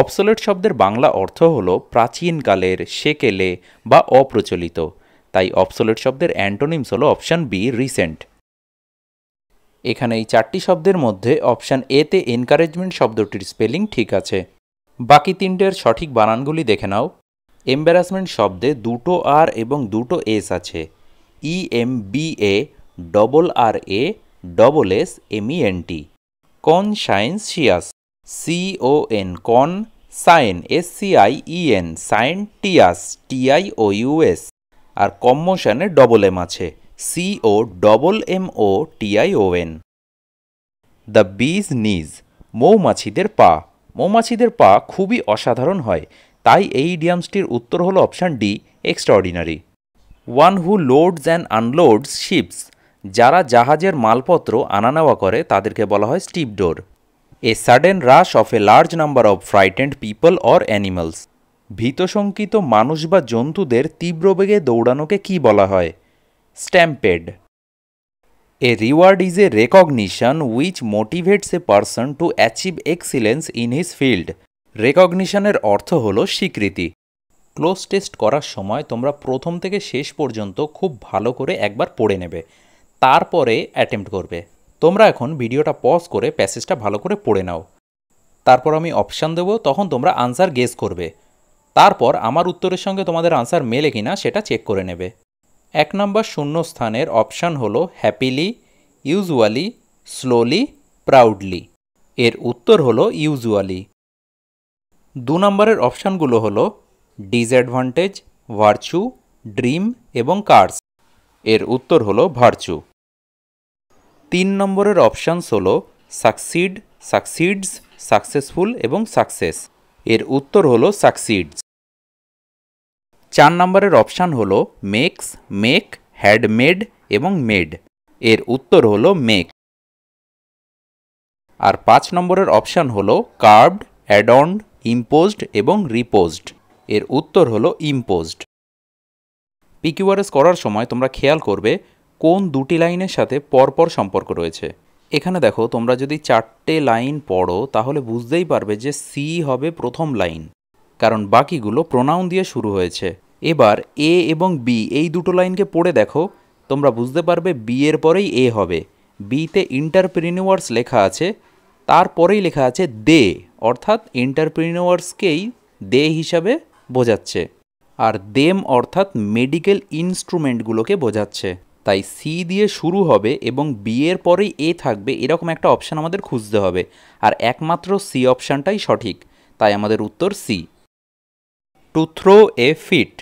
obsolete শব্দের বাংলা অর্থ হল প্রাচীনকালের সেকেলে বা অপ্রচলিত তাই অবসোলেট শব্দের অ্যান্টোনিমস হল অপশান বি রিসেন্ট এখানে এই চারটি শব্দের মধ্যে অপশান এতে এনকারেজমেন্ট শব্দটির স্পেলিং ঠিক আছে বাকি তিনটের সঠিক বানানগুলি দেখে নাও এম্বারাসমেন্ট শব্দে দুটো আর এবং দুটো এস আছে E M B A double R A double S M E N T conscientious CON con sign S CI EN scien tious TI আর কম্মোশানে ডবল এম আছে CO double M O TI the bees নিজ মৌমাছিদের পা মৌমাছিদের পা খুবই অসাধারণ হয় তাই এই ইডিয়ামসটির উত্তর হল option D extraordinary one who loads and unloads ships যারা জাহাজের মালপত্র আনা নেওয়া করে তাদেরকে বলা হয় stevedore a sudden rush of a large number of frightened people or animals ভীতশঙ্কিত মানুষ বা জন্তুদের তীব্র বেগে দৌড়ানোকে কি বলা হয় stampede a reward is a recognition which motivates a person to achieve excellence in his field রেকগনিশনের অর্থ হল স্বীকৃতি ক্লোজ টেস্ট করার সময় তোমরা প্রথম থেকে শেষ পর্যন্ত খুব ভালো করে একবার পড়ে নেবে তারপরে অ্যাটেম্প্ট করবে তোমরা এখন ভিডিওটা পজ করে প্যাসেজটা ভালো করে পড়ে নাও তারপর আমি অপশান দেবো তখন তোমরা আনসার গেস করবে তারপর আমার উত্তরের সঙ্গে তোমাদের আনসার মেলে কিনা সেটা চেক করে নেবে এক নম্বর শূন্য স্থানের অপশান হলো হ্যাপিলি ইউজুয়ালি স্লোলি প্রাউডলি এর উত্তর হলো ইউজুয়ালি দু নম্বরের অপশানগুলো হলো ডিসঅ্যাডভান্টেজ ভার্চু ড্রিম এবং কার্স এর উত্তর হলো ভার্চু তিন নম্বরের অপশানস হল সাকসিড সাকসিডস সাকসেসফুল এবং সাকসেস এর উত্তর হল সাকসিডস চার নম্বরের অপশান হল মেক্স মেক হ্যাড মেড এবং মেড এর উত্তর হল মেক আর পাঁচ নম্বরের অপশান হল কার্ভড অ্যাডন্ড ইম্পোজড এবং রিপোজড এর উত্তর হল ইম্পোজড পিকিউআরএস করার সময় তোমরা খেয়াল করবে কোন দুটি লাইনের সাথে পরপর সম্পর্ক রয়েছে এখানে দেখো তোমরা যদি চারটে লাইন পড়ো তাহলে বুঝতেই পারবে যে সি হবে প্রথম লাইন কারণ বাকিগুলো প্রোনাউন দিয়ে শুরু হয়েছে এবার এ এবং বি এই দুটো লাইনকে পড়ে দেখো তোমরা বুঝতে পারবে বি এর পরেই এ হবে বিতে ইন্টারপ্রিনিওয়ার্স লেখা আছে তারপরেই লেখা আছে দে অর্থাৎ ইন্টারপ্রিনিওয়ার্সকেই দে হিসাবে বোঝাচ্ছে আর দেম অর্থাৎ মেডিকেল ইনস্ট্রুমেন্টগুলোকে বোঝাচ্ছে তাই সি দিয়ে শুরু হবে এবং বি এর পরেই এ থাকবে এরকম একটা অপশান আমাদের খুঁজতে হবে আর একমাত্র সি অপশানটাই সঠিক তাই আমাদের উত্তর C to throw a fit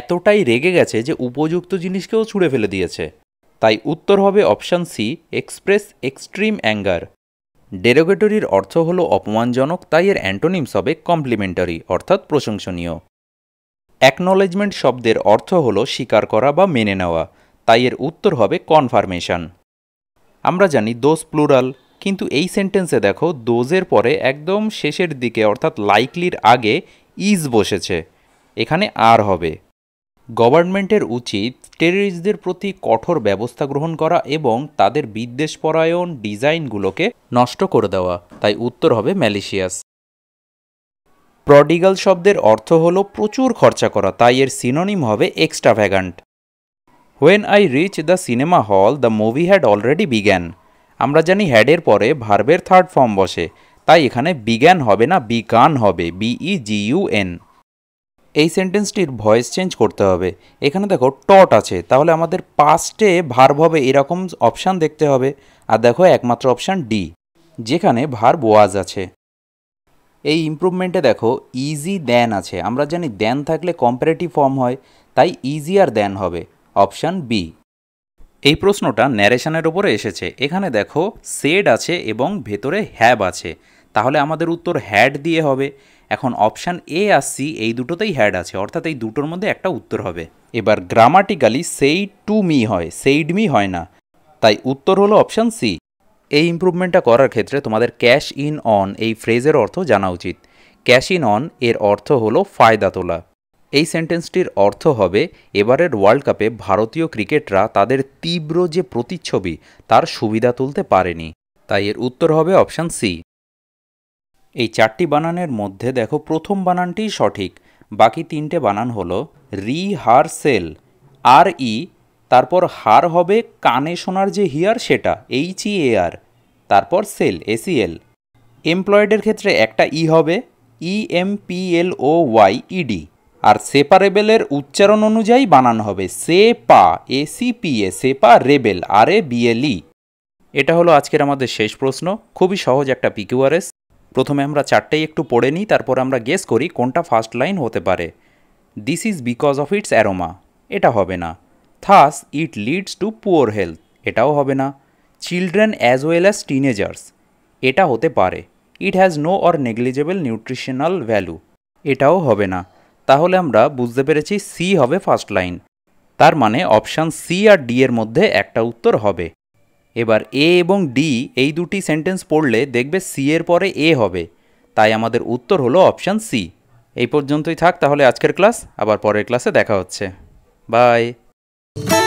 এতটাই রেগে গেছে যে উপযুক্ত জিনিসকেও ছুঁড়ে ফেলে দিয়েছে তাই উত্তর হবে option C express extreme anger ডেরোগেটরির অর্থ হলো অপমানজনক তাই এর অ্যান্টোনিমস হবে কমপ্লিমেন্টারি অর্থাৎ প্রশংসনীয় অ্যাকনোলেজমেন্ট শব্দের অর্থ হলো স্বীকার করা বা মেনে নেওয়া তাই এর উত্তর হবে কনফার্মেশন আমরা জানি দোজ প্লুরাল কিন্তু এই সেন্টেন্সে দেখো দোজের পরে একদম শেষের দিকে অর্থাৎ লাইকলির আগে ইজ বসেছে এখানে আর হবে গভর্নমেন্টের উচিত টেররিস্টদের প্রতি কঠোর ব্যবস্থা গ্রহণ করা এবং তাদের বিদ্বেষপরায়ণ ডিজাইনগুলোকে নষ্ট করে দেওয়া তাই উত্তর হবে ম্যালেশিয়াস প্রডিগাল শব্দের অর্থ হলো প্রচুর খরচা করা তাই এর সিনোনিম হবে extravagant when I reach the cinema hall the movie had already begun আমরা জানি হ্যাডের পরে ভার্বের থার্ড ফর্ম বসে তাই এখানে বিগ্যান হবে না বিগান হবে বিই জি ইউ এন এই সেন্টেন্সটির ভয়েস চেঞ্জ করতে হবে এখানে দেখো টট আছে তাহলে আমাদের পাস্টে ভার্ব হবে এরকম অপশান দেখতে হবে আর দেখো একমাত্র অপশান ডি যেখানে ভার্ব ওয়াজ আছে এই ইম্প্রুভমেন্টে দেখো ইজি দ্যান আছে আমরা জানি দ্যান থাকলে কম্পারেটিভ ফর্ম হয় তাই ইজি আর দ্যান হবে অপশান বি এই প্রশ্নটা ন্যারেশনের ওপরে এসেছে এখানে দেখো সেড আছে এবং ভেতরে হ্যাব আছে তাহলে আমাদের উত্তর হ্যাড দিয়ে হবে এখন অপশান এ আর সি এই দুটোতেই হ্যাড আছে অর্থাৎ এই দুটোর মধ্যে একটা উত্তর হবে এবার গ্রামাটিক্যালি সেই টু মি হয় সেইড মি হয় না তাই উত্তর হলো অপশান সি এই ইম্প্রুভমেন্টটা করার ক্ষেত্রে তোমাদের ক্যাশ ইন অন এই ফ্রেজের অর্থ জানা উচিত ক্যাশ ইন অন এর অর্থ হলো ফায়দা তোলা এই সেন্টেন্সটির অর্থ হবে এবারের ওয়ার্ল্ড কাপে ভারতীয় ক্রিকেটরা তাদের তীব্র যে প্রতিচ্ছবি তার সুবিধা তুলতে পারেনি তাই এর উত্তর হবে অপশান সি এই চারটি বানানের মধ্যে দেখো প্রথম বানানটি সঠিক বাকি তিনটে বানান হল রি হার সেল আর ই তারপর হার হবে কানে শোনার যে হিয়ার সেটা এইচ ই এ আর তারপর সেল এসিএল এমপ্লয়েডের ক্ষেত্রে একটা ই হবে E M P L O Y ED আর সেপা রেবেলের উচ্চারণ অনুযায়ী বানানো হবে সে পা A C P A separable আর এ বিএলই এটা হলো আজকের আমাদের শেষ প্রশ্ন খুবই সহজ একটা পিকিউআরএস প্রথমে আমরা চারটেই একটু পড়ে নিই তারপর আমরা গেস করি কোনটা ফার্স্ট লাইন হতে পারে this is because of its aroma এটা হবে না thus it leads to poor health এটাও হবে না children as well as teenagers এটা হতে পারে it has no or negligible nutritional value এটাও হবে না তাহলে আমরা বুঝতে পেরেছি সি হবে ফার্স্ট লাইন তার মানে অপশান সি আর ডি এর মধ্যে একটা উত্তর হবে এবার এ এবং ডি এই দুটি সেন্টেন্স পড়লে দেখবে সি এর পরে এ হবে তাই আমাদের উত্তর হলো অপশান সি এই পর্যন্তই থাক তাহলে আজকের ক্লাস আবার পরের ক্লাসে দেখা হচ্ছে বাই